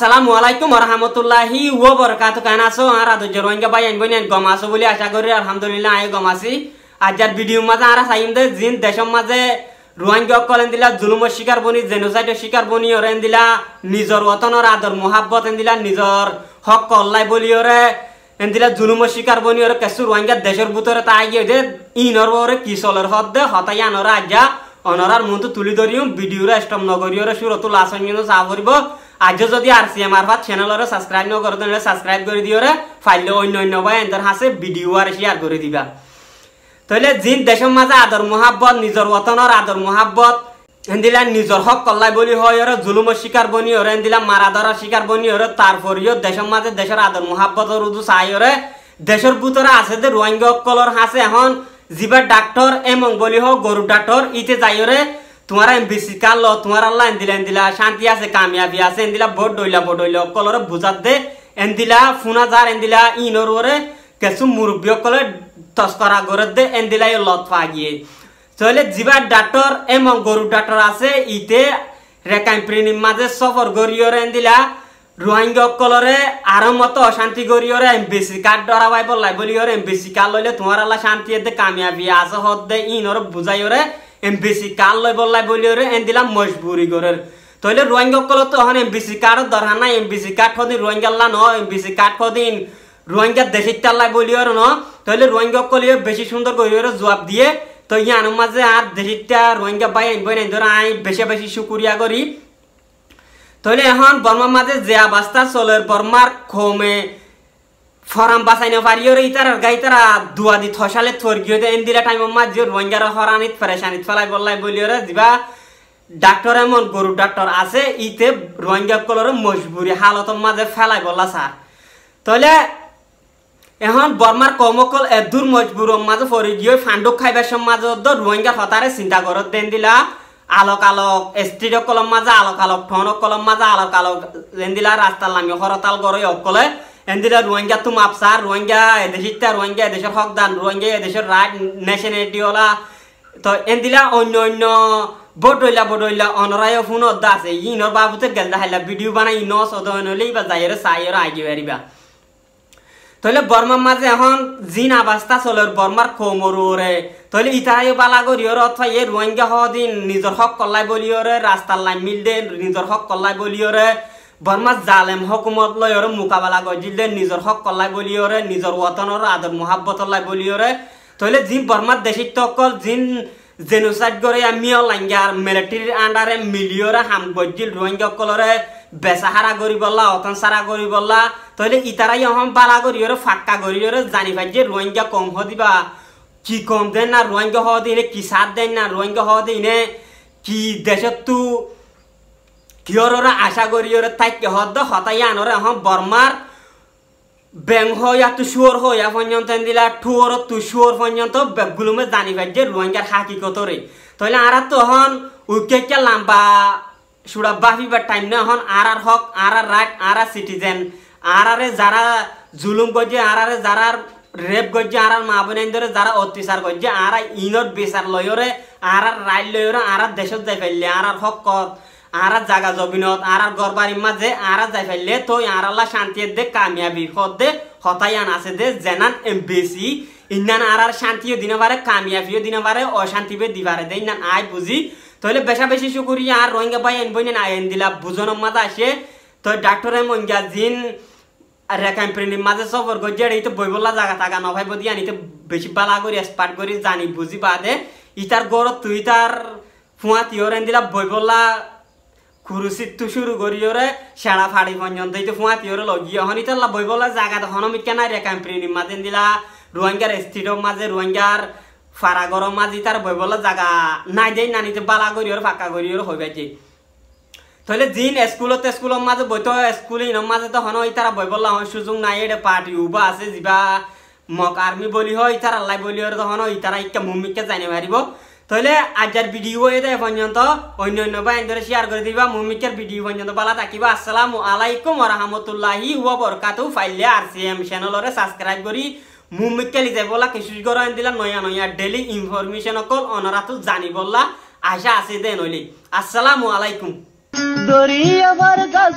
আসসালামু আলাইকুম রহমতুল্লাহি ও বরকাত কেন আসো আর আদুজ রোহিঙ্গা ভাই আনবো নেন গম আসো বলে আশা করি আলহামদুলিল্লাহ আয় গম আসি আর যার ভিডিও মাঝে আর সাইম দে জিন দেশম মাঝে রোহিঙ্গা কলেন দিলা জুলুম শিকার বনি জেনোসাইডের শিকার বনি ওরেন দিলা নিজর ওতনর আদর মোহাব্বত এন দিলা নিজর হক কল্লাই বলি ওরে এন দিলা জুলুম শিকার বনি ওরে কেসু রোহিঙ্গা দেশের ভিতরে তাই গিয়ে যে ইনর ওরে কিসলের হদ দে হতাই আনরা আজ্ঞা অনরার মন্ত তুলি ধরিও ভিডিওরা স্টম নগরিওরে সুরতুল আসন চাহ আজও যদি আর সি এম আরফাত চ্যানেলরে সাবস্ক্রাইব ন করো তাহলে সাবস্ক্রাইব করে দিও রে ফাইলে অন্য অন্য ভাই এনতার হাসে ভিডিও আর শেয়ার করে দিবা তাহলে যি দেশের মাঝে আদর মহাব্বত নিজের ওতনের আদর মহাব্বত এন্দিলা নিজের হক কল্লাই বলি হয় ওর জুলুম শিকার বনি ওরে এন্দিলা মারা ধরার শিকার বনি ওরে তারপরেও দেশের মাঝে দেশের আদর মহাব্বতের উদু চাই ওরে দেশের ভিতরে আছে যে রোহিঙ্গা কলর হাসে এখন জীবের ডাক্তার এমং বলি হোক গরু ডাক্তার ইতে যাই ওরে তোমার বিসি কাল তোমার আল্লাহ এন্দিলা এন্দিলা শান্তি আছে কামিয়াবি আছে এন্দিলা বোট ডইলা বোট ডইলা কলর বুঝাত দে এন্দিলা ফুনা যার এন্দিলা ইনর ওরে কিছু মুরব্বী অকলে তস্করা করে দে এন্দিলা লত পাগিয়ে চলে জিবার ডাক্তর এম গরু ডাক্তর আছে ইতে রেকাইপ্রিনির মাঝে সফর গরিয়র এন্দিলা রোহিঙ্গা কলরে আরো মতো অশান্তি গরিয়রে এমবিসি কার্ড ডরাবাই বললাই এম বিসি কার্ড লইলে তোমার আল্লাহ শান্তি দে কামিয়াবি আছে হদ দে ইনর বুঝাইয়রে এম বিসি কার লয় বললাই বলি রে এন দিলাম মজবুরি করের তাহলে রোহিঙ্গা কল তো এম বিসি কার্ড দরকার নাই বিসি কার্ড খদিন রোহিঙ্গা লা ন এমবিসি কার্ড খদিন রোহিঙ্গা দেশি বলি বলিও ন তাহলে রোহিঙ্গা কলিও বেশি সুন্দর করিও জবাব দিয়ে তো ইয়ান মাঝে আর দেশিটা রোহিঙ্গা বাই আনবই নাই ধরো আই বেশি বেশি সুকুরিয়া করি তাহলে এখন বর্মার মাঝে যে অবস্থা চলে বর্মার খমে ফরাম বাসাইনে পারি ওর ইতার গাই তারা দুয়া দি থসালে থর গিয়ে এন দিলা টাইম মা জিও রোহিঙ্গার হরানিত ফেরেশানিত ফলাই বললাই বলি ওর দিবা ডাক্তার এমন গরু ডাক্তার আছে ইতে রোহিঙ্গা কলর মজবুরি হালত মাঝে ফেলাই বললা স্যার তাহলে এখন বর্মার কমকল এদূর মজবুর মাঝে ফরি গিয়ে ফান্ডুক খাইবার সমাজ রোহিঙ্গা হতারে চিন্তা করত দেন দিলা আলোক আলোক স্ত্রীর কলম মাঝে আলোক আলোক ঠনক কলম মাঝে আলোক আলোক দেন দিলা রাস্তার লামি হরতাল গরই অকলে এন্দিরা রোহিঙ্গা তুম আফসার রোহিঙ্গা এদেশিতা রোহিঙ্গা এদেশের হকদান রোহিঙ্গা এদেশের রাইট ন্যাশনালিটিওয়ালা তো এন্দিলা অন্য অন্য বডইলা বডইলা অনরায় ফোন অদ্দা আছে ইনর বাবুতে গেলদা হাইলা ভিডিও বানাই ন সদন লইবা যাইরে সাইরে আগে বেরিবা তাহলে বর্মার মাঝে এখন জিন অবস্থা চলর বর্মার কোমরুরে তাহলে ইতাহাইও বালা গরিয়র অথবা এ রোহিঙ্গা হদিন নিজর হক কল্লাই বলিয়রে রাস্তার লাই মিল দে নিজর হক কল্লাই বলিয়রে বর্মা জালেম হকুমত লয় ওরে মোকাবেলা করে নিজের হক কল্লাই বলি ওরে নিজের ওতনর আদর মহাব্বত লাই বলি ওরে তাহলে জিন বর্মার দেশি জিন জেনোসাইড গরে আমিও লাঙ্গে আর মিলিটারির আন্ডারে মিলিওরে হাম গজিল রোহিঙ্গা কলরে বেসাহারা গরি বললা অতন সারা গরি বললা তাহলে ইতারাই অহম বালা করি ওরে ফাক্কা করি ওরে জানি ভাই যে রোহিঙ্গা কম হ দিবা কি কম দেন না রোহিঙ্গা হ দিনে কি সার দেন না রোহিঙ্গা হ দিনে কি দেশত তু কিয়ররা আশা করি ওরা থাকি হদ হতাই আনরে এখন বর্মার ব্যাং হইয়া তুষুয়র হইয়া পর্যন্ত দিলা ঠুয়র তুষুয়র পর্যন্ত ব্যাগগুলোমে জানি পাই যে রোহিঙ্গার হাকি কতরে তাহলে আরা তখন উইকেটকে লাম্বা সুরা বাহিবার টাইম নেই এখন আর আর হক আর আর রাগ আর আর সিটিজেন আর আরে যারা জুলুম করছে আর আরে যারা রেপ করছে আর আর মা বোনের ধরে যারা অত্যাচার করছে আর আর ইনর বিচার লয়রে আর আর রায় লয়রে আর আর দেশত যাই ফেললে আর আর হক কর আরা জাগা জবিনত আরার গরবারি মাঝে আরা যাই ফেললে তো আরাল্লা শান্তি দে কামিয়াবি হদে হতায়ান আছে দে জেনান এমবিসি ইন্নান আরার শান্তিও দিনে পারে কামিয়াবিও দিনে পারে অশান্তিবে দিবারে দে ইন্নান আয় বুঝি তাহলে বেশা বেশি শুকুরি আর রোহিঙ্গা ভাই এনবই না এন দিলা বুঝনের মাঝে আসে তো ডাক্তারে মঙ্গা জিন রেখাইম প্রেমির মাঝে সফর গজিয়ে এই তো বইবলা জায়গা টাকা নভাই বদি আনি তো বেশি বালা করি এক্সপার্ট করি জানি বুঝি বাদে ইতার গড় তুই তার ফুয়া তিয়র এন দিলা বইবলা কুরুসিত তো শুরু করিও রে সেড়া ফাড়ি পর্যন্ত তো ফুঁয়াতিও রে লগিয়ে হনি তাল্লা বই বলে জাগা তখন মিটকে নাই রেখাম প্রিনি মাঝে দিলা রোহিঙ্গার স্থিতর মাঝে রোহিঙ্গার ফারাগর মাঝে তার বই বলে জাগা নাই দেয় নানিতে বালা করিও রে ফাঁকা করিও রে হইবে যে তাহলে দিন স্কুলত স্কুলের মাঝে বই তো স্কুল ইনম মাঝে তো হন ওই তারা বই বললা হয় সুযোগ নাই এটা পার্টি উবা আছে যা মক আর্মি বলি হয় তারা লাই বলি হয় তখন ওই তারা একটা মুমিককে জানি মারিব তাহলে আজার ভিডিও এটা পর্যন্ত অন্য অন্য ভাই ধরে শেয়ার করে দিবা মুমিকের ভিডিও পর্যন্ত পালা থাকিবা আসসালামু আলাইকুম রহমতুল্লাহি ওয়া বরকাতু ফাইলে আর সি এম চ্যানেলরে সাবস্ক্রাইব করি মুমিককে লিজাই বলা কিছু এন দিলা নয়া নয়া ডেলি ইনফরমেশন অকল অনরাতু জানি বললা আশা আছে দে নইলি আসসালামু আলাইকুম দরিয়া